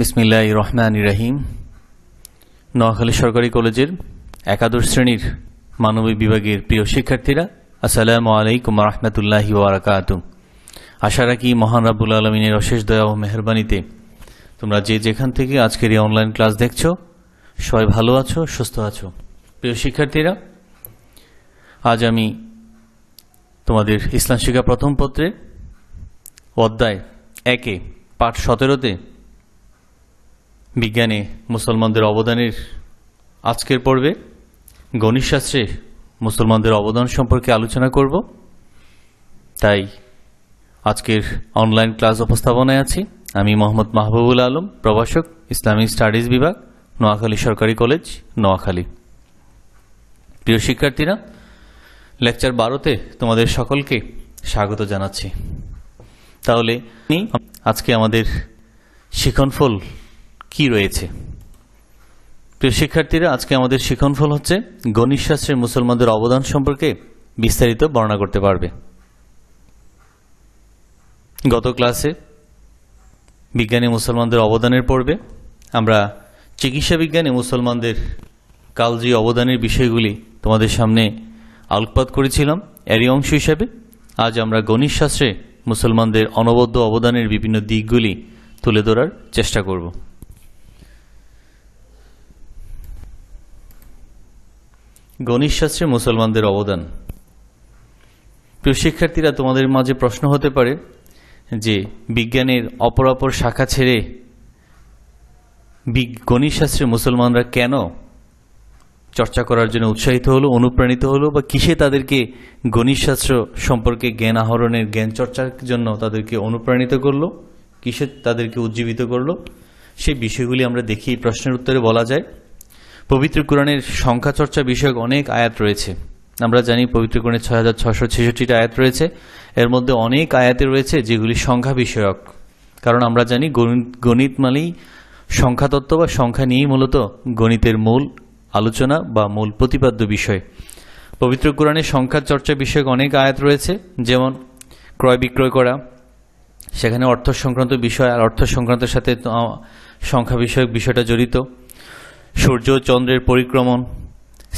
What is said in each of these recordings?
বিসমিল্লা রহমান ইরাহিম নোয়াখালী সরকারি কলেজের একাদশ শ্রেণীর মানবিক বিভাগের প্রিয় শিক্ষার্থীরা আসসালামু আলাইকুম রহমতুল্লাহ ওয়ারাকাত আশা রাখি মহান রাবুল আলমিনের অশেষ দয়া ও মেহরবানিতে তোমরা যে যেখান থেকে আজকের এই অনলাইন ক্লাস দেখছ সবাই ভালো আছো সুস্থ আছো প্রিয় শিক্ষার্থীরা আজ আমি তোমাদের ইসলাম শিক্ষা প্রথম পত্রে অধ্যায় একে পাঠ সতেরোতে বিজ্ঞানে মুসলমানদের অবদানের আজকের পর্বে গণিতশাস্ত্রে মুসলমানদের অবদান সম্পর্কে আলোচনা করব তাই আজকের অনলাইন ক্লাস উপস্থাপনায় আছি আমি মোহাম্মদ মাহবুবুল আলম প্রভাষক ইসলামিক স্টাডিজ বিভাগ নোয়াখালী সরকারি কলেজ নোয়াখালী প্রিয় শিক্ষার্থীরা লেকচার বারোতে তোমাদের সকলকে স্বাগত জানাচ্ছি তাহলে আজকে আমাদের শিখনফল কি রয়েছে প্রিয় শিক্ষার্থীরা আজকে আমাদের ফল হচ্ছে গণিত শাস্ত্রে মুসলমানদের অবদান সম্পর্কে বিস্তারিত বর্ণনা করতে পারবে গত ক্লাসে বিজ্ঞানী মুসলমানদের অবদানের পর্বে আমরা চিকিৎসা বিজ্ঞানে মুসলমানদের কালজয়ী অবদানের বিষয়গুলি তোমাদের সামনে আলোকপাত করেছিলাম এরই অংশ হিসাবে আজ আমরা গণিত শাস্ত্রে মুসলমানদের অনবদ্য অবদানের বিভিন্ন দিকগুলি তুলে ধরার চেষ্টা করব গণিত শাস্ত্রে মুসলমানদের অবদান প্রিয় শিক্ষার্থীরা তোমাদের মাঝে প্রশ্ন হতে পারে যে বিজ্ঞানের অপরাপর শাখা ছেড়ে গণিত শাস্ত্রে মুসলমানরা কেন চর্চা করার জন্য উৎসাহিত হলো অনুপ্রাণিত হলো বা কিসে তাদেরকে গণিতশাস্ত্র সম্পর্কে জ্ঞান আহরণের জ্ঞান চর্চার জন্য তাদেরকে অনুপ্রাণিত করলো কিসে তাদেরকে উজ্জীবিত করলো সেই বিষয়গুলি আমরা দেখি প্রশ্নের উত্তরে বলা যায় পবিত্র কোরআনের সংখ্যা চর্চা বিষয়ক অনেক আয়াত রয়েছে আমরা জানি পবিত্র কোরণের ছয় হাজার ছশো ছেষট্টিটা আয়াত রয়েছে এর মধ্যে অনেক আয়াতে রয়েছে যেগুলি সংখ্যা বিষয়ক কারণ আমরা জানি গণিত গণিত মানেই সংখ্যাতত্ত্ব বা সংখ্যা নিয়েই মূলত গণিতের মূল আলোচনা বা মূল প্রতিপাদ্য বিষয় পবিত্র কোরআনে সংখ্যা চর্চা বিষয়ক অনেক আয়াত রয়েছে যেমন ক্রয় বিক্রয় করা সেখানে অর্থ সংক্রান্ত বিষয় আর অর্থ সংক্রান্তের সাথে সংখ্যা বিষয়ক বিষয়টা জড়িত সূর্য চন্দ্রের পরিক্রমণ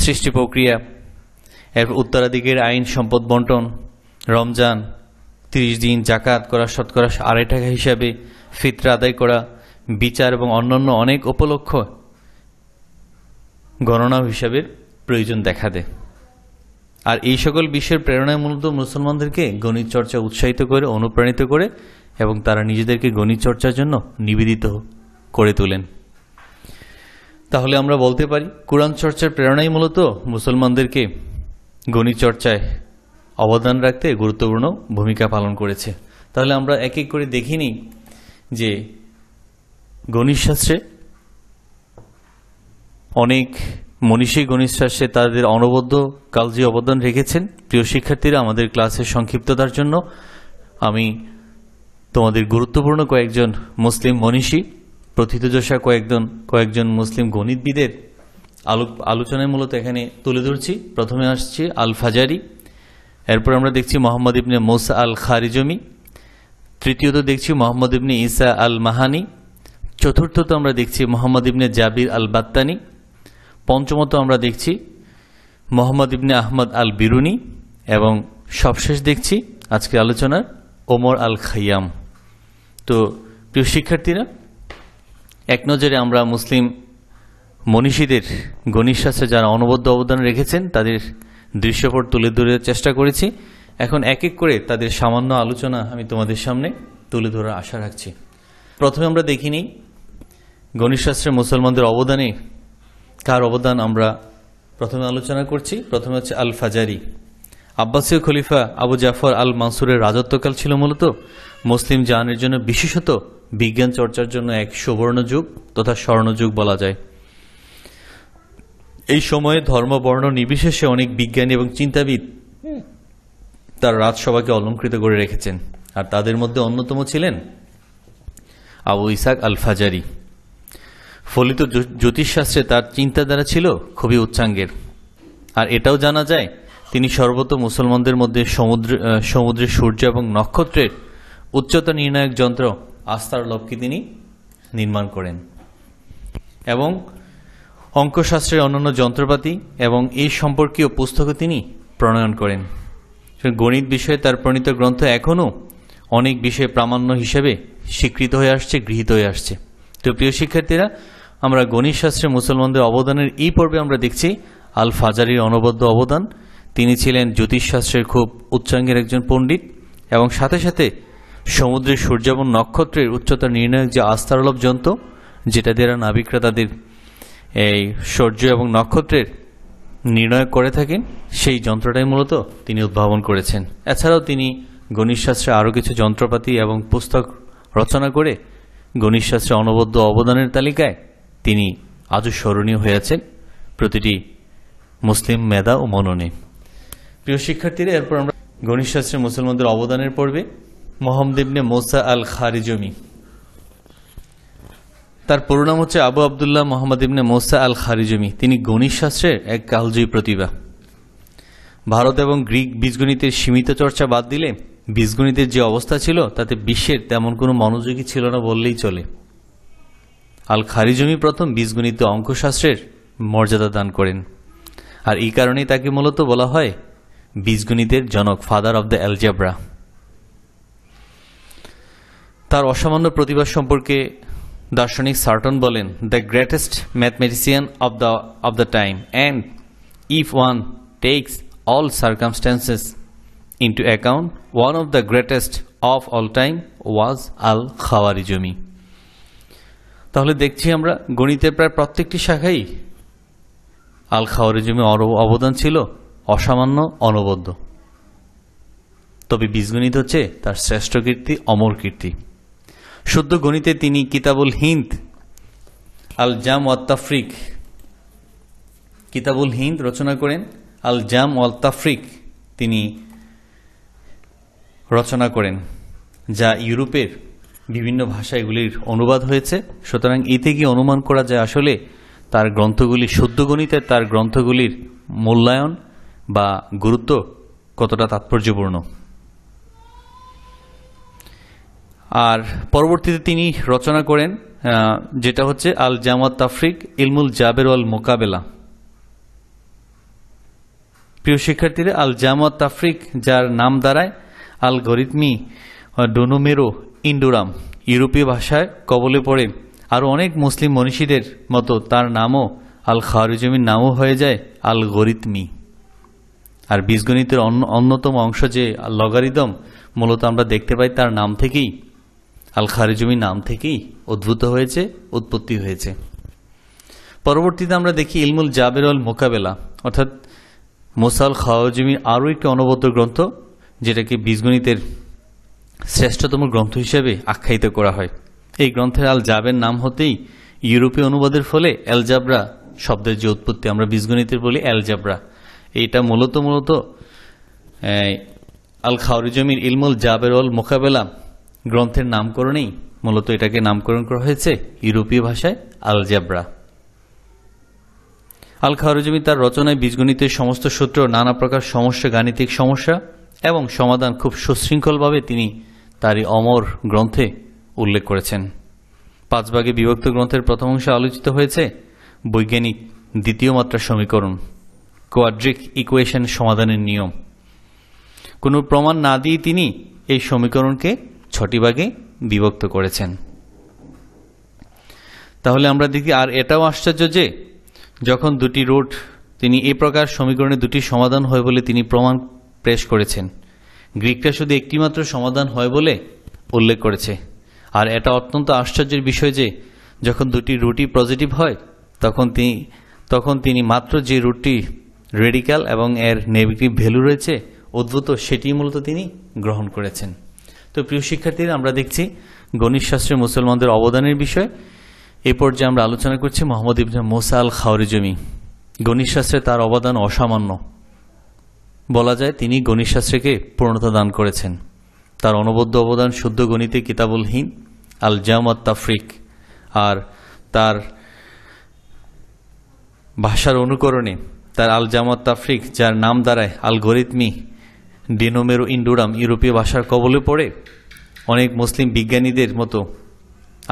সৃষ্টি প্রক্রিয়া এর উত্তরাধিকের আইন সম্পদ বন্টন রমজান তিরিশ দিন জাকাত করা শতকরা আড়াই টাকা হিসাবে ফিতরা আদায় করা বিচার এবং অন্যান্য অনেক উপলক্ষ গণনা হিসাবে প্রয়োজন দেখা দেয় আর এই সকল বিশ্বের প্রেরণায় মূলত মুসলমানদেরকে গণিত চর্চা উৎসাহিত করে অনুপ্রাণিত করে এবং তারা নিজেদেরকে গণিত চর্চার জন্য নিবেদিত করে তোলেন তাহলে আমরা বলতে পারি কোরআন চর্চার প্রেরণাই মূলত মুসলমানদেরকে গণিত চর্চায় অবদান রাখতে গুরুত্বপূর্ণ ভূমিকা পালন করেছে তাহলে আমরা এক এক করে দেখিনি যে গণিতশাস্ত্রে অনেক মনীষী গণিতশাস্ত্রে তাদের অনবদ্য কালজি অবদান রেখেছেন প্রিয় শিক্ষার্থীরা আমাদের ক্লাসের সংক্ষিপ্ততার জন্য আমি তোমাদের গুরুত্বপূর্ণ কয়েকজন মুসলিম মনীষী প্রথিতযশা কয়েকজন কয়েকজন মুসলিম গণিতবিদের আলো আলোচনায় মূলত এখানে তুলে ধরছি প্রথমে আসছে আল ফাজারি এরপর আমরা দেখছি মোহাম্মদ ইবনে মোসা আল খারিজমি তৃতীয়ত দেখছি মোহাম্মদ ইবনে ইসা আল মাহানি চতুর্থত আমরা দেখছি মোহাম্মদ ইবনে জাবির আল বাত্তানি পঞ্চমত আমরা দেখছি মোহাম্মদ ইবনে আহমদ আল বিরুনি এবং সবশেষ দেখছি আজকের আলোচনার ওমর আল খাইয়াম তো প্রিয় শিক্ষার্থীরা এক নজরে আমরা মুসলিম মনীষীদের গণিশাস্ত্রে যারা অনবদ্য অবদান রেখেছেন তাদের দৃশ্যপট তুলে ধরার চেষ্টা করেছি এখন এক এক করে তাদের সামান্য আলোচনা আমি তোমাদের সামনে তুলে ধরার আশা রাখছি প্রথমে আমরা দেখিনি গণিতশাস্ত্রে মুসলমানদের অবদানে কার অবদান আমরা প্রথমে আলোচনা করছি প্রথমে হচ্ছে আল ফাজারি আব্বাসীয় খলিফা আবু জাফর আল মানসুরের রাজত্বকাল ছিল মূলত মুসলিম জাহানের জন্য বিশেষত বিজ্ঞান চর্চার জন্য এক সুবর্ণযুগ তথা স্বর্ণযুগ বলা যায় এই সময়ে ধর্ম বর্ণ নির্বিশেষে অনেক বিজ্ঞানী এবং চিন্তাবিদ তার রাজসভাকে অলঙ্কৃত করে রেখেছেন আর তাদের মধ্যে অন্যতম ছিলেন আবু ইসাক আল ফাজারি ফলিত জ্যোতিষশাস্ত্রে তার চিন্তাধারা ছিল খুবই উচ্চাঙ্গের আর এটাও জানা যায় তিনি সর্বত মুসলমানদের মধ্যে সমুদ্র সমুদ্রের সূর্য এবং নক্ষত্রের উচ্চতা নির্ণায়ক যন্ত্র আস্থার লোভকে তিনি নির্মাণ করেন এবং অঙ্কশাস্ত্রের অন্যান্য যন্ত্রপাতি এবং এই সম্পর্কীয় পুস্তকও তিনি প্রণয়ন করেন গণিত বিষয়ে তার প্রণীত গ্রন্থ এখনও অনেক বিষয়ে প্রামাণ্য হিসেবে স্বীকৃত হয়ে আসছে গৃহীত হয়ে আসছে তো প্রিয় শিক্ষার্থীরা আমরা গণিত শাস্ত্রে মুসলমানদের অবদানের এই পর্বে আমরা দেখছি আল ফাজারির অনবদ্য অবদান তিনি ছিলেন জ্যোতিষশাস্ত্রের খুব উচ্চাঙ্গের একজন পণ্ডিত এবং সাথে সাথে সমুদ্রের সূর্য এবং নক্ষত্রের উচ্চতা নির্ণায়ক যে আস্থারলভ যন্ত্র যেটা দ্বারা নাবিকরা তাদের এই সূর্য এবং নক্ষত্রের নির্ণয় করে থাকেন সেই যন্ত্রটাই মূলত তিনি উদ্ভাবন করেছেন এছাড়াও তিনি গণিতশাস্ত্রে আরও কিছু যন্ত্রপাতি এবং পুস্তক রচনা করে গণিতশাস্ত্রে অনবদ্য অবদানের তালিকায় তিনি আজও স্মরণীয় হয়েছেন প্রতিটি মুসলিম মেধা ও মননে প্রিয় শিক্ষার্থীরা এরপর আমরা গণিতশাস্ত্রে মুসলমানদের অবদানের পর্বে মোহাম্মদিবনে মোসা আল খারিজমি তার পুরোনাম হচ্ছে আবু আবদুল্লাহ মোহাম্মদ ইবনে মোসা আল খারিজমি তিনি গণিত শাস্ত্রের এক কালজয়ী প্রতিভা ভারত এবং গ্রিক বীজগণিতের সীমিত চর্চা বাদ দিলে বীজগণিতের যে অবস্থা ছিল তাতে বিশ্বের তেমন কোনো মনোযোগী ছিল না বললেই চলে আল খারিজমি প্রথম বীজগণিত অঙ্কশাস্ত্রের মর্যাদা দান করেন আর এই কারণেই তাকে মূলত বলা হয় বীজগণিতের জনক ফাদার অব দ্য অ্যালজাব্রা তার অসামান্য প্রতিভা সম্পর্কে দার্শনিক সার্টন বলেন the greatest mathematician of the of the time and if one takes all circumstances into account one of the greatest of all time was al Khwarizmi তাহলে দেখছি আমরা গণিতের প্রায় প্রত্যেকটি শাখাই আল খাওয়ারি খাওয়ারিজমি অবদান ছিল অসামান্য অনবদ্য তবে বীজগণিত হচ্ছে তার শ্রেষ্ঠ কীর্তি অমর কীর্তি শুদ্ধ গণিতে তিনি কিতাবুল হিন্দ আল জাম তাফরিক কিতাবুল হিন্দ রচনা করেন আল জাম ওয়াল তিনি রচনা করেন যা ইউরোপের বিভিন্ন ভাষা এগুলির অনুবাদ হয়েছে সুতরাং এতে গিয়ে অনুমান করা যায় আসলে তার গ্রন্থগুলি শুদ্ধ গণিতে তার গ্রন্থগুলির মূল্যায়ন বা গুরুত্ব কতটা তাৎপর্যপূর্ণ আর পরবর্তীতে তিনি রচনা করেন যেটা হচ্ছে আল জামাত তাফরিক ইলমুল জাবের আল মোকাবেলা প্রিয় শিক্ষার্থীরা আল জামাত তাফরিক যার নাম দাঁড়ায় আল গরিতমি ডোনোমেরো ইন্ডোরাম ইউরোপীয় ভাষায় কবলে পড়ে আরও অনেক মুসলিম মনীষীদের মতো তার নামও আল খারুজমির নামও হয়ে যায় আল গরিতমি আর বীজগণিতের অন্যতম অংশ যে লগারিদম মূলত আমরা দেখতে পাই তার নাম থেকেই আল খারিজমি নাম থেকেই উদ্ভূত হয়েছে উৎপত্তি হয়েছে পরবর্তীতে আমরা দেখি ইলমুল জাবের আল মোকাবেলা অর্থাৎ মোসাল খাওয়াজমি আরও একটি অনবদ্য গ্রন্থ যেটাকে বীজগণিতের শ্রেষ্ঠতম গ্রন্থ হিসেবে আখ্যায়িত করা হয় এই গ্রন্থের আল জাবের নাম হতেই ইউরোপীয় অনুবাদের ফলে অ্যালজাবরা শব্দের যে উৎপত্তি আমরা বীজগণিতের বলি অ্যালজাবরা এটা মূলত মূলত আল খাওয়ারিজমির ইলমুল জাবের অল মোকাবেলা গ্রন্থের নামকরণেই মূলত এটাকে নামকরণ করা হয়েছে ইউরোপীয় ভাষায় আলজাবরা আল খাওয়ারুজমি তার রচনায় বীজগণিতের সমস্ত সূত্র নানা প্রকার সমস্যা গাণিতিক সমস্যা এবং সমাধান খুব সুশৃঙ্খলভাবে তিনি তারই অমর গ্রন্থে উল্লেখ করেছেন পাঁচ ভাগে বিভক্ত গ্রন্থের প্রথম অংশে আলোচিত হয়েছে বৈজ্ঞানিক দ্বিতীয় মাত্রা সমীকরণ কোয়াড্রিক ইকুয়েশন সমাধানের নিয়ম কোনো প্রমাণ না দিয়ে তিনি এই সমীকরণকে ছটি ভাগে বিভক্ত করেছেন তাহলে আমরা দেখি আর এটাও আশ্চর্য যে যখন দুটি রুট তিনি এ প্রকার সমীকরণে দুটি সমাধান হয় বলে তিনি প্রমাণ পেশ করেছেন গ্রিকরা শুধু একটিমাত্র সমাধান হয় বলে উল্লেখ করেছে আর এটা অত্যন্ত আশ্চর্যের বিষয় যে যখন দুটি রুটই পজিটিভ হয় তখন তিনি তখন তিনি মাত্র যে রুটটি রেডিক্যাল এবং এর নেগেটিভ ভ্যালু রয়েছে উদ্ভূত সেটি মূলত তিনি গ্রহণ করেছেন তো প্রিয় শিক্ষার্থীরা আমরা দেখছি গণিত শাস্ত্রে মুসলমানদের অবদানের বিষয় এ পর্যায়ে আমরা আলোচনা করছি মোহাম্মদ ইবনে মোসা আল জমি গণিত শাস্ত্রে তার অবদান অসামান্য বলা যায় তিনি গণিত শাস্ত্রেকে পূর্ণতা দান করেছেন তার অনবদ্য অবদান শুদ্ধ গণিতে কিতাবুল হিন আল জামাত তাফরিক আর তার ভাষার অনুকরণে তার আল জামাত তাফরিক যার নাম দ্বারায় আল গরিতমি ডেনোমেরো ইন্ডোরাম ইউরোপীয় ভাষার কবলে পড়ে অনেক মুসলিম বিজ্ঞানীদের মতো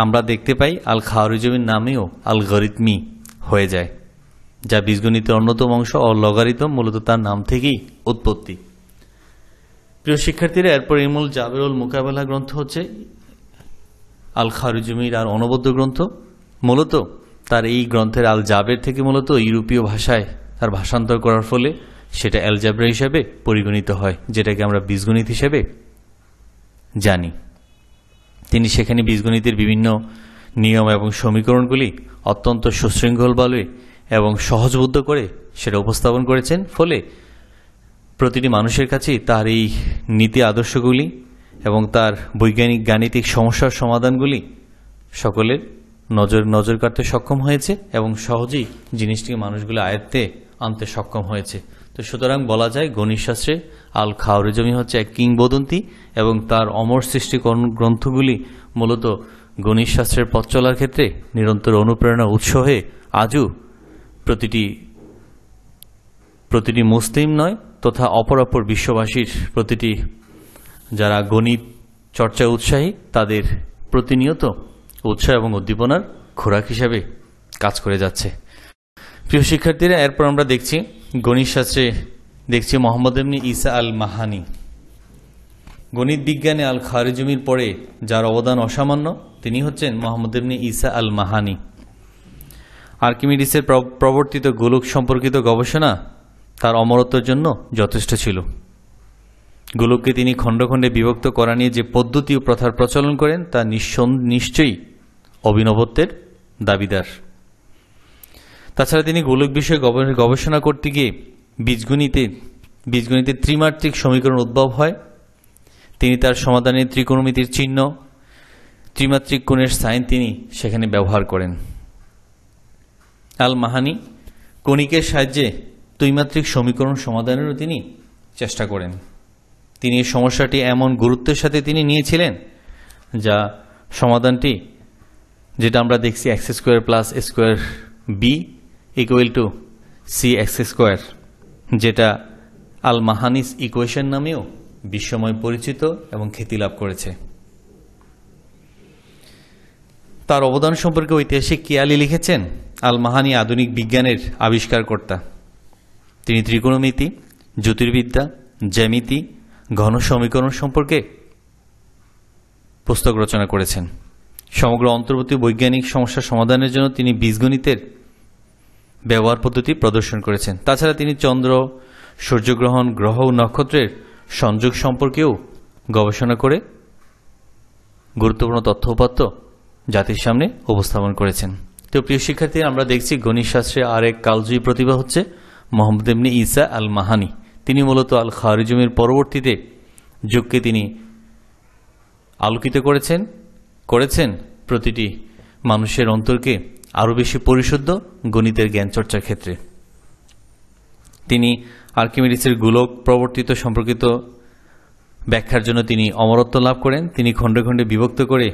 আমরা দেখতে পাই আল খাওয়ারিজমের নামেও আল গরিতমি হয়ে যায় যা বীজগণিতের অন্যতম অংশ অলগারিতম মূলত তার নাম থেকেই উৎপত্তি প্রিয় শিক্ষার্থীরা এরপর ইমুল জাবেরুল মোকাবেলা গ্রন্থ হচ্ছে আল খারুজুমির আর অনবদ্য গ্রন্থ মূলত তার এই গ্রন্থের আল জাবের থেকে মূলত ইউরোপীয় ভাষায় তার ভাষান্তর করার ফলে সেটা অ্যালজাবরা হিসাবে পরিগণিত হয় যেটাকে আমরা বীজগণিত হিসেবে জানি তিনি সেখানে বীজগণিতের বিভিন্ন নিয়ম এবং সমীকরণগুলি অত্যন্ত সুশৃঙ্খল বলে এবং সহজবুদ্ধ করে সেটা উপস্থাপন করেছেন ফলে প্রতিটি মানুষের কাছেই তার এই নীতি আদর্শগুলি এবং তার বৈজ্ঞানিক গাণিতিক সমস্যার সমাধানগুলি সকলের নজর নজর কাটতে সক্ষম হয়েছে এবং সহজেই জিনিসটিকে মানুষগুলো আয়ত্তে আনতে সক্ষম হয়েছে তো সুতরাং বলা যায় গণিতশাস্ত্রে আল খাওয়ারিজমি হচ্ছে এক কিংবদন্তি এবং তার অমর সৃষ্টিকরণ গ্রন্থগুলি মূলত গণিতশাস্ত্রের পথ চলার ক্ষেত্রে নিরন্তর অনুপ্রেরণা উৎস হয়ে আজও প্রতিটি প্রতিটি মুসলিম নয় তথা অপরাপর বিশ্ববাসীর প্রতিটি যারা গণিত চর্চায় উৎসাহী তাদের প্রতিনিয়ত উৎসাহ এবং উদ্দীপনার খোরাক হিসাবে কাজ করে যাচ্ছে প্রিয় শিক্ষার্থীরা এরপর আমরা দেখছি গণিত শাস্ত্রে দেখছি মোহাম্মদ এমনি ইসা আল মাহানি গণিত বিজ্ঞানে আল খারিজমির পরে যার অবদান অসামান্য তিনি হচ্ছেন মোহাম্মদ এমনি ইসা আল মাহানি আর্কিমিডিসের প্রবর্তিত গোলক সম্পর্কিত গবেষণা তার অমরত্বের জন্য যথেষ্ট ছিল গোলককে তিনি খণ্ড খণ্ডে বিভক্ত করা নিয়ে যে পদ্ধতি ও প্রথার প্রচলন করেন তা নিঃসন্দ নিশ্চয়ই অভিনবত্বের দাবিদার তাছাড়া তিনি গোলক বিষয়ে গবেষণা করতে গিয়ে বীজগণিতে বীজগণিতের ত্রিমাত্রিক সমীকরণ উদ্ভব হয় তিনি তার সমাধানে ত্রিকোণমিতির চিহ্ন ত্রিমাত্রিক কোণের সাইন তিনি সেখানে ব্যবহার করেন আল মাহানি কণিকের সাহায্যে ত্রিমাত্রিক সমীকরণ সমাধানেরও তিনি চেষ্টা করেন তিনি এই সমস্যাটি এমন গুরুত্বের সাথে তিনি নিয়েছিলেন যা সমাধানটি যেটা আমরা দেখছি x square plus square b equal to c x square যেটা আল মাহানিস ইকুয়েশন নামেও বিশ্বময় পরিচিত এবং খ্যাতি লাভ করেছে তার অবদান সম্পর্কে ঐতিহাসিক কিয়ালি লিখেছেন আল মাহানি আধুনিক বিজ্ঞানের আবিষ্কারকর্তা তিনি ত্রিকোণমিতি জ্যোতির্বিদ্যা জ্যামিতি ঘন সমীকরণ সম্পর্কে পুস্তক রচনা করেছেন সমগ্র অন্তর্বর্তী বৈজ্ঞানিক সমস্যা সমাধানের জন্য তিনি বীজগণিতের ব্যবহার পদ্ধতি প্রদর্শন করেছেন তাছাড়া তিনি চন্দ্র সূর্যগ্রহণ গ্রহ ও নক্ষত্রের সংযোগ সম্পর্কেও গবেষণা করে গুরুত্বপূর্ণ তথ্য উপাত্ত জাতির সামনে উপস্থাপন করেছেন তো প্রিয় শিক্ষার্থী আমরা দেখছি গণিতশাস্ত্রে আরেক কালজয়ী প্রতিভা হচ্ছে মোহাম্মদ এমনি ইসা আল মাহানি তিনি মূলত আল খারিজমের পরবর্তীতে যুগকে তিনি আলোকিত করেছেন করেছেন প্রতিটি মানুষের অন্তরকে আরও বেশি পরিশুদ্ধ গণিতের জ্ঞান চর্চার ক্ষেত্রে তিনি আর্কিমিডিসের গুলক প্রবর্তিত সম্পর্কিত ব্যাখ্যার জন্য তিনি অমরত্ব লাভ করেন তিনি খণ্ডে খণ্ডে বিভক্ত করে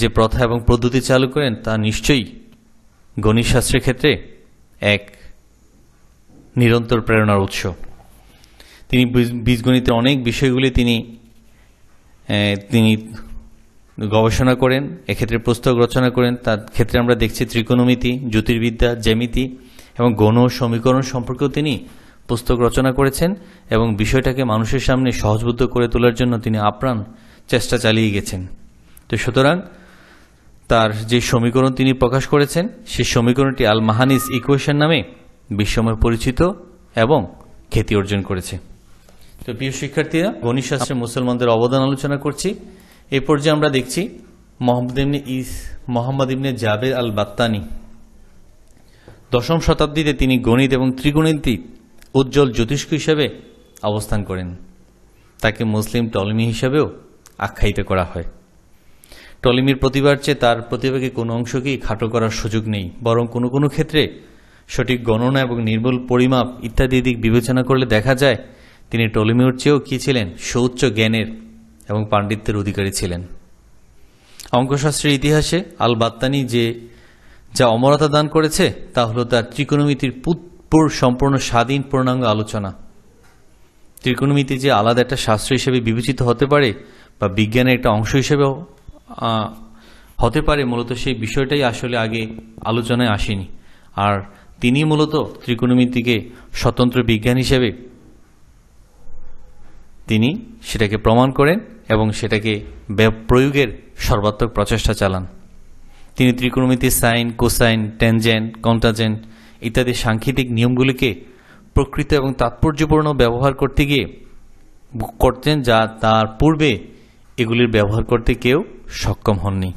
যে প্রথা এবং পদ্ধতি চালু করেন তা নিশ্চয়ই গণিতশাস্ত্রের ক্ষেত্রে এক নিরন্তর প্রেরণার উৎস তিনি বীজগণিতের অনেক বিষয়গুলি তিনি তিনি গবেষণা করেন এক্ষেত্রে পুস্তক রচনা করেন তার ক্ষেত্রে আমরা দেখছি ত্রিকোণমিতি জ্যোতির্বিদ্যা জ্যামিতি এবং গণ সমীকরণ সম্পর্কেও তিনি পুস্তক রচনা করেছেন এবং বিষয়টাকে মানুষের সামনে সহজবুদ্ধ করে তোলার জন্য তিনি আপ্রাণ চেষ্টা চালিয়ে গেছেন তো সুতরাং তার যে সমীকরণ তিনি প্রকাশ করেছেন সেই সমীকরণটি আল মাহানিস ইকুয়েশন নামে বিশ্বময় পরিচিত এবং খ্যাতি অর্জন করেছে তো প্রিয় শিক্ষার্থীরা গণিত শাস্ত্রে মুসলমানদের অবদান আলোচনা করছি এ পর্যায়ে আমরা দেখছি মোহাম্মদ ইবনে ইস মোহাম্মদ ইমনে জাবের আল বাত্তানি দশম শতাব্দীতে তিনি গণিত এবং ত্রিগণিতই উজ্জ্বল জ্যোতিষ্ক হিসেবে অবস্থান করেন তাকে মুসলিম টলমি হিসেবেও আখ্যায়িত করা হয় টলিমির প্রতিবার চেয়ে তার প্রতিভাকে কোনো অংশকেই খাটো করার সুযোগ নেই বরং কোনো কোনো ক্ষেত্রে সঠিক গণনা এবং নির্মূল পরিমাপ ইত্যাদি দিক বিবেচনা করলে দেখা যায় তিনি টলিমির চেয়েও কী ছিলেন সৌচ্চ জ্ঞানের এবং পাণ্ডিত্যের অধিকারী ছিলেন অঙ্কশাস্ত্রের ইতিহাসে আল বাত্তানি যে যা অমরতা দান করেছে তা হল তার ত্রিকোণমিতির পুতপুর সম্পূর্ণ স্বাধীন পূর্ণাঙ্গ আলোচনা ত্রিকোণমিতি যে আলাদা একটা শাস্ত্র হিসেবে বিবেচিত হতে পারে বা বিজ্ঞানের একটা অংশ হিসেবেও হতে পারে মূলত সেই বিষয়টাই আসলে আগে আলোচনায় আসেনি আর তিনি মূলত ত্রিকোণমিতিকে স্বতন্ত্র বিজ্ঞান হিসেবে তিনি সেটাকে প্রমাণ করেন এবং সেটাকে প্রয়োগের সর্বাত্মক প্রচেষ্টা চালান তিনি ত্রিকোণমিতি সাইন কোসাইন টেনজেন্ট কন্টাজেন্ট ইত্যাদি সাংখ্যিতিক নিয়মগুলিকে প্রকৃত এবং তাৎপর্যপূর্ণ ব্যবহার করতে গিয়ে করতেন যা তার পূর্বে এগুলির ব্যবহার করতে কেউ সক্ষম হননি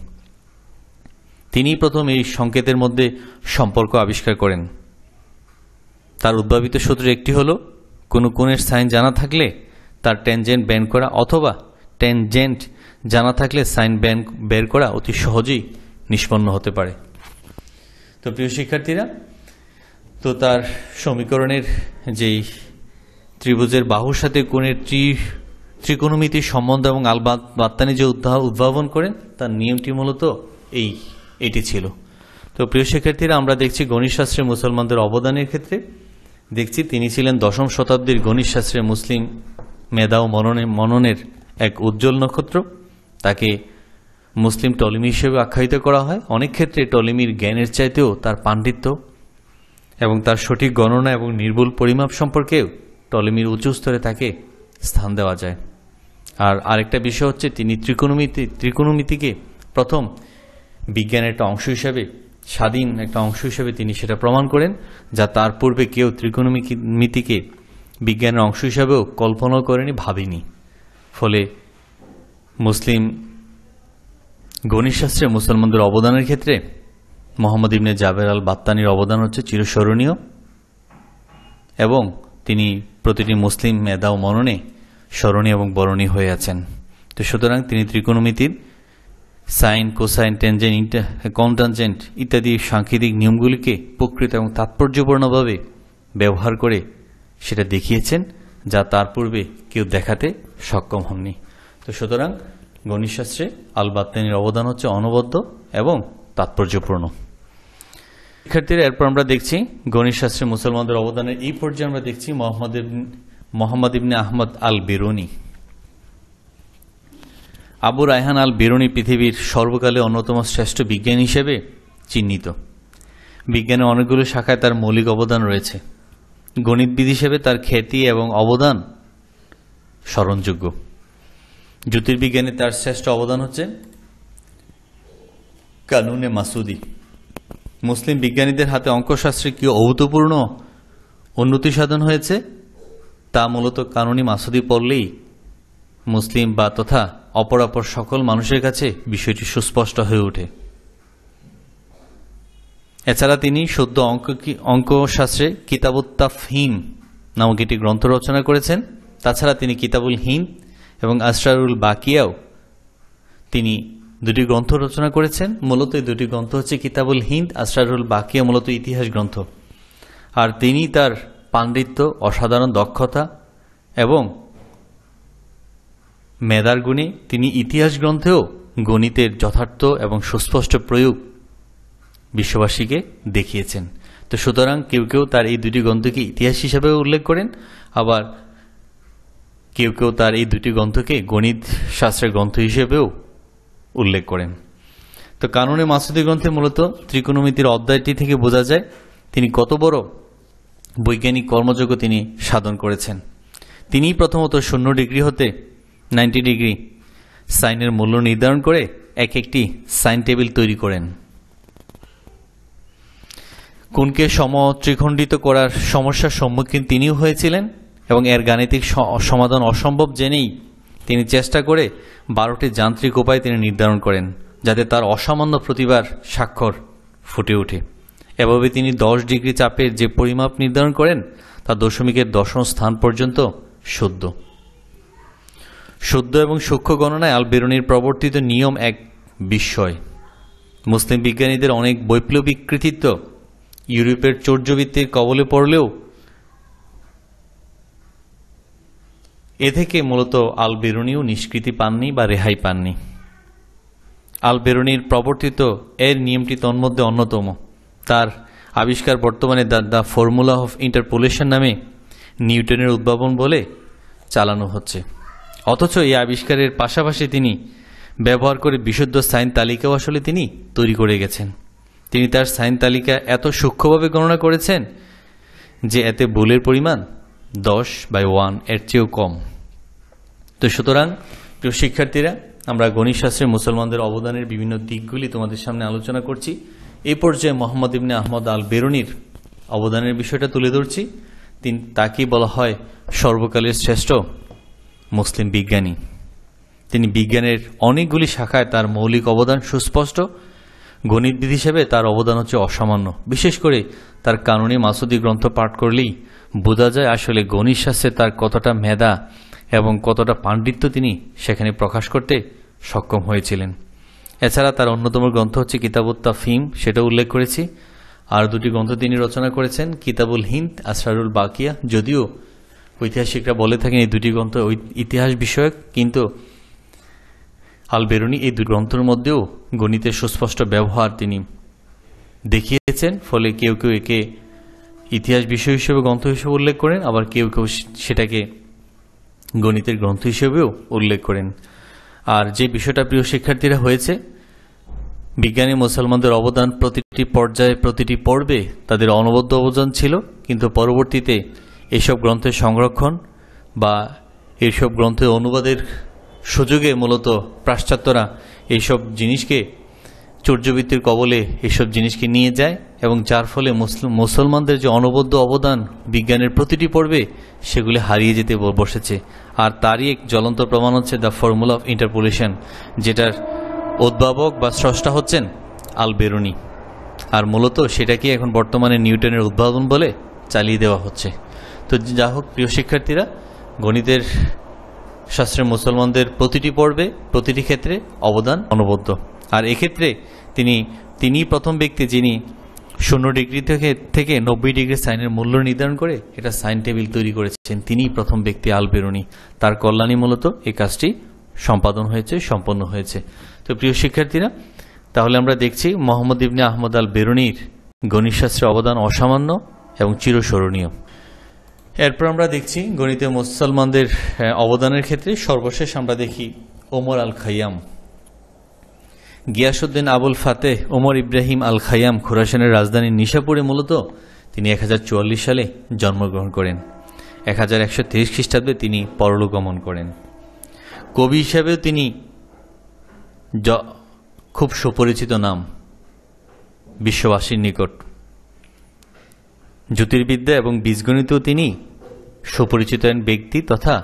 তিনি প্রথম এই সংকেতের মধ্যে সম্পর্ক আবিষ্কার করেন তার উদ্ভাবিত সূত্র একটি হল কোনো কোণের সাইন জানা থাকলে তার ট্যানজেন্ট ব্যান করা অথবা ট্যানজেন্ট জানা থাকলে সাইন ব্যান বের করা অতি সহজেই নিষ্পন্ন হতে পারে তো প্রিয় শিক্ষার্থীরা তো তার সমীকরণের যেই ত্রিভুজের বাহুর সাথে কোণের ত্রি ত্রিকোণমিতির সম্বন্ধ এবং আলবাত বাত্তানি যে উদ্ভাব উদ্ভাবন করেন তার নিয়মটি মূলত এই এটি ছিল তো প্রিয় শিক্ষার্থীরা আমরা দেখছি গণিতশাস্ত্রে মুসলমানদের অবদানের ক্ষেত্রে দেখছি তিনি ছিলেন দশম শতাব্দীর গণিতশাস্ত্রে মুসলিম মেধা ও মননে মননের এক উজ্জ্বল নক্ষত্র তাকে মুসলিম টলিমি হিসেবে আখ্যায়িত করা হয় অনেক ক্ষেত্রে টলিমির জ্ঞানের চাইতেও তার পাণ্ডিত্য এবং তার সঠিক গণনা এবং নির্ভুল পরিমাপ সম্পর্কেও টলিমির উঁচু স্তরে তাকে স্থান দেওয়া যায় আর আরেকটা বিষয় হচ্ছে তিনি ত্রিকোণমিতি ত্রিকোণমিতিকে প্রথম বিজ্ঞানের একটা অংশ হিসাবে স্বাধীন একটা অংশ হিসাবে তিনি সেটা প্রমাণ করেন যা তার পূর্বে কেউ ত্রিকোণমিতিকে বিজ্ঞানের অংশ হিসাবেও কল্পনাও করেনি ভাবিনি ফলে মুসলিম গণিতশাস্ত্রে মুসলমানদের অবদানের ক্ষেত্রে মোহাম্মদ ইবনে জাবের আল বাত্তানির অবদান হচ্ছে চিরস্মরণীয় এবং তিনি প্রতিটি মুসলিম মেধা ও মননে স্মরণীয় এবং বরণীয় হয়ে আছেন তো সুতরাং তিনি ত্রিকোণমিতির সাইন কোসাইন টেনজেন্ট কনটানজেন্ট ইত্যাদি সাংকেতিক নিয়মগুলিকে প্রকৃত এবং তাৎপর্যপূর্ণভাবে ব্যবহার করে সেটা দেখিয়েছেন যা তার পূর্বে কেউ দেখাতে সক্ষম হননি তো সুতরাং গণিতশাস্ত্রে আলবাত্তানির অবদান হচ্ছে অনবদ্য এবং তাৎপর্যপূর্ণ শিক্ষার্থীরা এরপর আমরা দেখছি গণিতশাস্ত্রে মুসলমানদের অবদানের এই পর্যায়ে আমরা দেখছি মোহাম্মদ মোহাম্মদ ইবনে আহমদ আল বেরুনি আবু রায়হান আল বেরুনি পৃথিবীর সর্বকালে অন্যতম শ্রেষ্ঠ বিজ্ঞানী হিসেবে চিহ্নিত বিজ্ঞানের অনেকগুলো শাখায় তার মৌলিক অবদান রয়েছে গণিতবিদ হিসেবে তার খ্যাতি এবং অবদান স্মরণযোগ্য জ্যোতির্বিজ্ঞানে তার শ্রেষ্ঠ অবদান হচ্ছে কানুনে মাসুদি মুসলিম বিজ্ঞানীদের হাতে অঙ্কশাস্ত্রে কি অভূতপূর্ণ উন্নতি সাধন হয়েছে তা মূলত কানুনি মাসুদি পড়লেই মুসলিম বা তথা অপরাপর সকল মানুষের কাছে বিষয়টি সুস্পষ্ট হয়ে ওঠে এছাড়া তিনি সদ্য অঙ্ক অঙ্কশাস্ত্রে কিতাবুত্তাফহিম নামক একটি গ্রন্থ রচনা করেছেন তাছাড়া তিনি কিতাবুল হিম এবং আসরারুল বাকিয়াও তিনি দুটি গ্রন্থ রচনা করেছেন মূলত এই দুটি গ্রন্থ হচ্ছে কিতাবুল হিন্দ আসরারুল বাকিয়া মূলত ইতিহাস গ্রন্থ আর তিনি তার পাণ্ডিত্য অসাধারণ দক্ষতা এবং মেদার গুণে তিনি ইতিহাস গ্রন্থেও গণিতের যথার্থ এবং সুস্পষ্ট প্রয়োগ বিশ্ববাসীকে দেখিয়েছেন তো সুতরাং কেউ কেউ তার এই দুটি গ্রন্থকে ইতিহাস হিসাবে উল্লেখ করেন আবার কেউ কেউ তার এই দুটি গ্রন্থকে গণিত শাস্ত্রের গ্রন্থ হিসেবেও উল্লেখ করেন তো কানুনে মাসুদি গ্রন্থে মূলত ত্রিকোণমিতির অধ্যায়টি থেকে বোঝা যায় তিনি কত বড় বৈজ্ঞানিক কর্মযোগ্য তিনি সাধন করেছেন তিনি প্রথমত শূন্য ডিগ্রি হতে নাইনটি ডিগ্রি সাইনের মূল্য নির্ধারণ করে এক একটি সাইন টেবিল তৈরি করেন কোনকে সমত্রিখণ্ডিত করার সমস্যার সম্মুখীন তিনিও হয়েছিলেন এবং এর গাণিতিক সমাধান অসম্ভব জেনেই তিনি চেষ্টা করে বারোটি যান্ত্রিক উপায় তিনি নির্ধারণ করেন যাতে তার অসামান্য প্রতিভার স্বাক্ষর ফুটে ওঠে এভাবে তিনি দশ ডিগ্রি চাপের যে পরিমাপ নির্ধারণ করেন তা দশমিকের দশম স্থান পর্যন্ত শুদ্ধ শুদ্ধ এবং সূক্ষ্ম গণনায় আলবেরুনির প্রবর্তিত নিয়ম এক বিস্ময় মুসলিম বিজ্ঞানীদের অনেক বৈপ্লবিক কৃতিত্ব ইউরোপের চর্যবৃত্তির কবলে পড়লেও এ থেকে মূলত আল বেরুনিও নিষ্কৃতি পাননি বা রেহাই পাননি আল বেরুনির প্রবর্তিত এর নিয়মটি তন্মধ্যে অন্যতম তার আবিষ্কার বর্তমানে the the formula of interpolation নামে নিউটনের উদ্ভাবন বলে চালানো হচ্ছে অথচ এই আবিষ্কারের পাশাপাশি তিনি ব্যবহার করে বিশুদ্ধ সাইন তালিকাও আসলে তিনি তৈরি করে গেছেন তিনি তার সাইন তালিকা এত সূক্ষ্মভাবে গণনা করেছেন যে এতে ভুলের পরিমাণ দশ বাই ওয়ান এর চেয়েও কম তো সুতরাং প্রিয় শিক্ষার্থীরা আমরা গণিত শাস্ত্রে মুসলমানদের অবদানের বিভিন্ন দিকগুলি তোমাদের সামনে আলোচনা করছি এ পর্যায়ে মোহাম্মদ ইবনে আহমদ আল বেরুনির অবদানের বিষয়টা তুলে ধরছি তিনি তাকেই বলা হয় সর্বকালের শ্রেষ্ঠ মুসলিম বিজ্ঞানী তিনি বিজ্ঞানের অনেকগুলি শাখায় তার মৌলিক অবদান সুস্পষ্ট গণিতবিদ হিসেবে তার অবদান হচ্ছে অসামান্য বিশেষ করে তার কানুনি মাসুদি গ্রন্থ পাঠ করলেই বোঝা যায় আসলে গণিত শাস্ত্রে তার কতটা মেধা এবং কতটা পাণ্ডিত্য তিনি সেখানে প্রকাশ করতে সক্ষম হয়েছিলেন এছাড়া তার অন্যতম গ্রন্থ হচ্ছে কিতাবত্তা ফিম সেটা উল্লেখ করেছি আর দুটি গ্রন্থ তিনি রচনা করেছেন কিতাবুল হিন্দ আসরারুল বাকিয়া যদিও ঐতিহাসিকরা বলে থাকেন এই দুটি গ্রন্থ ইতিহাস বিষয়ক কিন্তু আল বেরুনি এই দুই গ্রন্থের মধ্যেও গণিতের সুস্পষ্ট ব্যবহার তিনি দেখিয়েছেন ফলে কেউ কেউ একে ইতিহাস বিষয় হিসেবে গ্রন্থ হিসেবে উল্লেখ করেন আবার কেউ কেউ সেটাকে গণিতের গ্রন্থ হিসেবেও উল্লেখ করেন আর যে বিষয়টা প্রিয় শিক্ষার্থীরা হয়েছে বিজ্ঞানী মুসলমানদের অবদান প্রতিটি পর্যায়ে প্রতিটি পর্বে তাদের অনবদ্য অবদান ছিল কিন্তু পরবর্তীতে এসব গ্রন্থের সংরক্ষণ বা এসব গ্রন্থের অনুবাদের সুযোগে মূলত পাশ্চাত্যরা এইসব জিনিসকে চর্যবৃত্তির কবলে এইসব জিনিসকে নিয়ে যায় এবং যার ফলে মুসলমানদের যে অনবদ্য অবদান বিজ্ঞানের প্রতিটি পর্বে সেগুলি হারিয়ে যেতে বসেছে আর তারই এক জ্বলন্ত প্রমাণ হচ্ছে দ্য ফর্মুলা অফ ইন্টারপোলেশন যেটার উদ্ভাবক বা স্রষ্টা হচ্ছেন আল বেরুনি আর মূলত সেটাকে এখন বর্তমানে নিউটনের উদ্ভাবন বলে চালিয়ে দেওয়া হচ্ছে তো যা হোক প্রিয় শিক্ষার্থীরা গণিতের শাস্ত্রে মুসলমানদের প্রতিটি পর্বে প্রতিটি ক্ষেত্রে অবদান অনবদ্য আর এক্ষেত্রে তিনি তিনি প্রথম ব্যক্তি যিনি শূন্য ডিগ্রি থেকে থেকে নব্বই ডিগ্রি সাইনের মূল্য নির্ধারণ করে এটা সাইন টেবিল তৈরি করেছেন তিনিই প্রথম ব্যক্তি আল বেরুনি তার কল্যাণী মূলত এই কাজটি সম্পাদন হয়েছে সম্পন্ন হয়েছে তো প্রিয় শিক্ষার্থীরা তাহলে আমরা দেখছি মোহাম্মদ ইবনে আহমদ আল বেরুনির গণিতশাস্ত্রে অবদান অসামান্য এবং চিরস্মরণীয় এরপর আমরা দেখছি গণিতে মুসলমানদের অবদানের ক্ষেত্রে সর্বশেষ আমরা দেখি Omar al Khayyam Ghiyasuddin Abul Fateh Omar Ibrahim al Khayyam খুরাসানের রাজধানী নিশাপুরে মূলত তিনি এক সালে জন্মগ্রহণ করেন এক হাজার একশো তেইশ খ্রিস্টাব্দে তিনি পরলোকগমন করেন কবি হিসাবেও তিনি খুব সুপরিচিত নাম বিশ্ববাসীর নিকট জ্যোতির্বিদ্যা এবং বীজগণিতেও তিনি সুপরিচিত এক ব্যক্তি তথা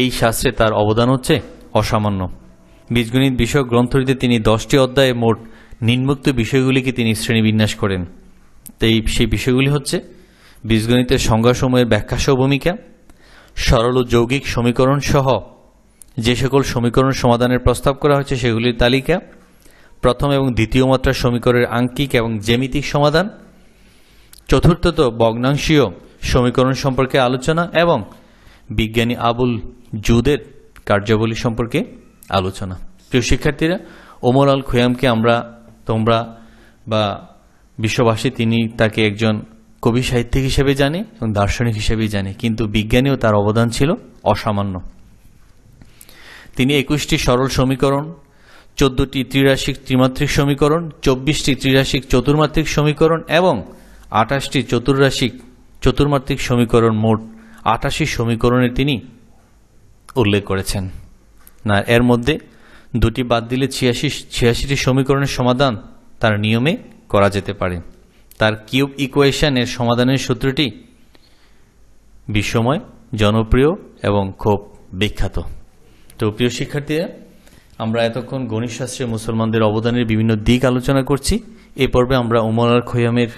এই শাস্ত্রে তার অবদান হচ্ছে অসামান্য বীজগণিত বিষয়ক গ্রন্থটিতে তিনি দশটি অধ্যায়ে মোট নিম্নোক্ত বিষয়গুলিকে তিনি শ্রেণীবিন্যাস করেন তাই সেই বিষয়গুলি হচ্ছে বীজগণিতের সংজ্ঞাসমূহের ব্যাখ্যাসহ ভূমিকা সরল ও যৌগিক সমীকরণ সহ যে সকল সমীকরণ সমাধানের প্রস্তাব করা হয়েছে সেগুলির তালিকা প্রথম এবং দ্বিতীয় মাত্রার সমীকরণের আঙ্কিক এবং জ্যামিতিক সমাধান চতুর্থত বগ্নাংশীয় সমীকরণ সম্পর্কে আলোচনা এবং বিজ্ঞানী আবুল জুদের কার্যাবলী সম্পর্কে আলোচনা প্রিয় শিক্ষার্থীরা ওমর আল খুয়ামকে আমরা তোমরা বা বিশ্ববাসী তিনি তাকে একজন কবি সাহিত্যিক হিসেবে জানে এবং দার্শনিক হিসেবেই জানে কিন্তু বিজ্ঞানীও তার অবদান ছিল অসামান্য তিনি একুশটি সরল সমীকরণ চোদ্দটি ত্রিরাশিক ত্রিমাত্রিক সমীকরণ চব্বিশটি ত্রিরাশিক চতুর্মাত্রিক সমীকরণ এবং আটাশটি চতুর্রাশিক চতুর্মাত্রিক সমীকরণ মোট আটাশি সমীকরণে তিনি উল্লেখ করেছেন না এর মধ্যে দুটি বাদ দিলে ছিয়াশি ছিয়াশিটি সমীকরণের সমাধান তার নিয়মে করা যেতে পারে তার কিউব ইকুয়েশনের সমাধানের সূত্রটি বিশ্বময় জনপ্রিয় এবং খুব বিখ্যাত তো প্রিয় শিক্ষার্থীরা আমরা এতক্ষণ গণিতশাস্ত্রে মুসলমানদের অবদানের বিভিন্ন দিক আলোচনা করছি এ পর্বে আমরা উমরার আর খৈয়ামের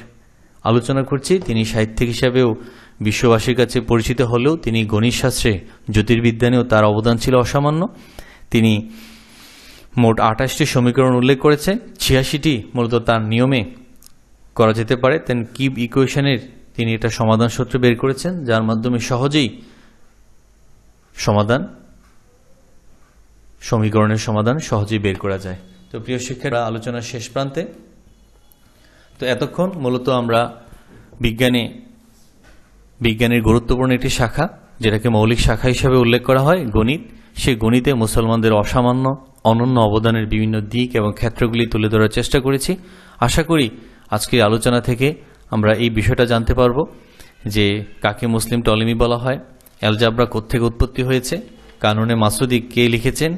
আলোচনা করছি তিনি সাহিত্যিক হিসাবেও বিশ্ববাসীর কাছে পরিচিত হলেও তিনি গণিত শাস্ত্রে জ্যোতির্বিজ্ঞানেও তার অবদান ছিল অসামান্য তিনি মোট আঠাশটি সমীকরণ উল্লেখ করেছেন ছিয়াশিটি মূলত তার নিয়মে করা যেতে পারে তেন কিব ইকুয়েশনের তিনি এটা সমাধান সূত্র বের করেছেন যার মাধ্যমে সহজেই সমাধান সমীকরণের সমাধান সহজেই বের করা যায় তো প্রিয় শিক্ষারা আলোচনার শেষ প্রান্তে তো এতক্ষণ মূলত আমরা বিজ্ঞানে বিজ্ঞানের গুরুত্বপূর্ণ একটি শাখা যেটাকে মৌলিক শাখা হিসেবে উল্লেখ করা হয় গণিত সে গণিতে মুসলমানদের অসামান্য অনন্য অবদানের বিভিন্ন দিক এবং ক্ষেত্রগুলি তুলে ধরার চেষ্টা করেছি আশা করি আজকের আলোচনা থেকে আমরা এই বিষয়টা জানতে পারব যে কাকে মুসলিম টলিমি বলা হয় অ্যালজাবরা কোত্থেকে উৎপত্তি হয়েছে কানুনে মাসুদি কে লিখেছেন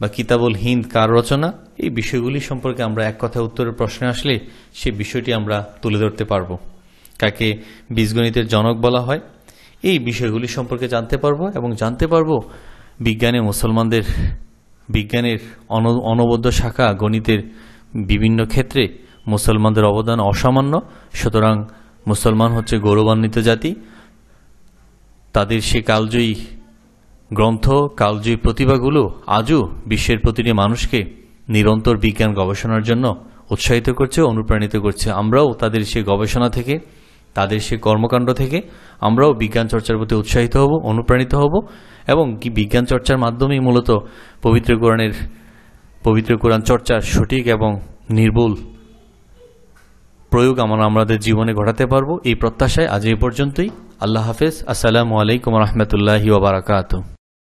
বা কিতাবুল হিন্দ কার রচনা এই বিষয়গুলি সম্পর্কে আমরা এক কথা উত্তরের প্রশ্নে আসলে সে বিষয়টি আমরা তুলে ধরতে পারব কাকে বীজগণিতের জনক বলা হয় এই বিষয়গুলি সম্পর্কে জানতে পারবো এবং জানতে পারবো বিজ্ঞানে মুসলমানদের বিজ্ঞানের অনবদ্য শাখা গণিতের বিভিন্ন ক্ষেত্রে মুসলমানদের অবদান অসামান্য সুতরাং মুসলমান হচ্ছে গৌরবান্বিত জাতি তাদের সে কালজয়ী গ্রন্থ কালজয়ী প্রতিভাগুলো আজও বিশ্বের প্রতিটি মানুষকে নিরন্তর বিজ্ঞান গবেষণার জন্য উৎসাহিত করছে অনুপ্রাণিত করছে আমরাও তাদের সেই গবেষণা থেকে তাদের সেই কর্মকাণ্ড থেকে আমরাও বিজ্ঞান চর্চার প্রতি উৎসাহিত হব অনুপ্রাণিত হব এবং কি বিজ্ঞান চর্চার মাধ্যমেই মূলত পবিত্র কোরআনের পবিত্র কোরআন চর্চার সঠিক এবং নির্ভুল প্রয়োগ আমরা আমাদের জীবনে ঘটাতে পারবো এই প্রত্যাশায় আজ এই পর্যন্তই আল্লাহ হাফেজ আসসালামু আলাইকুম রহমতুল্লাহি ওবরাকাত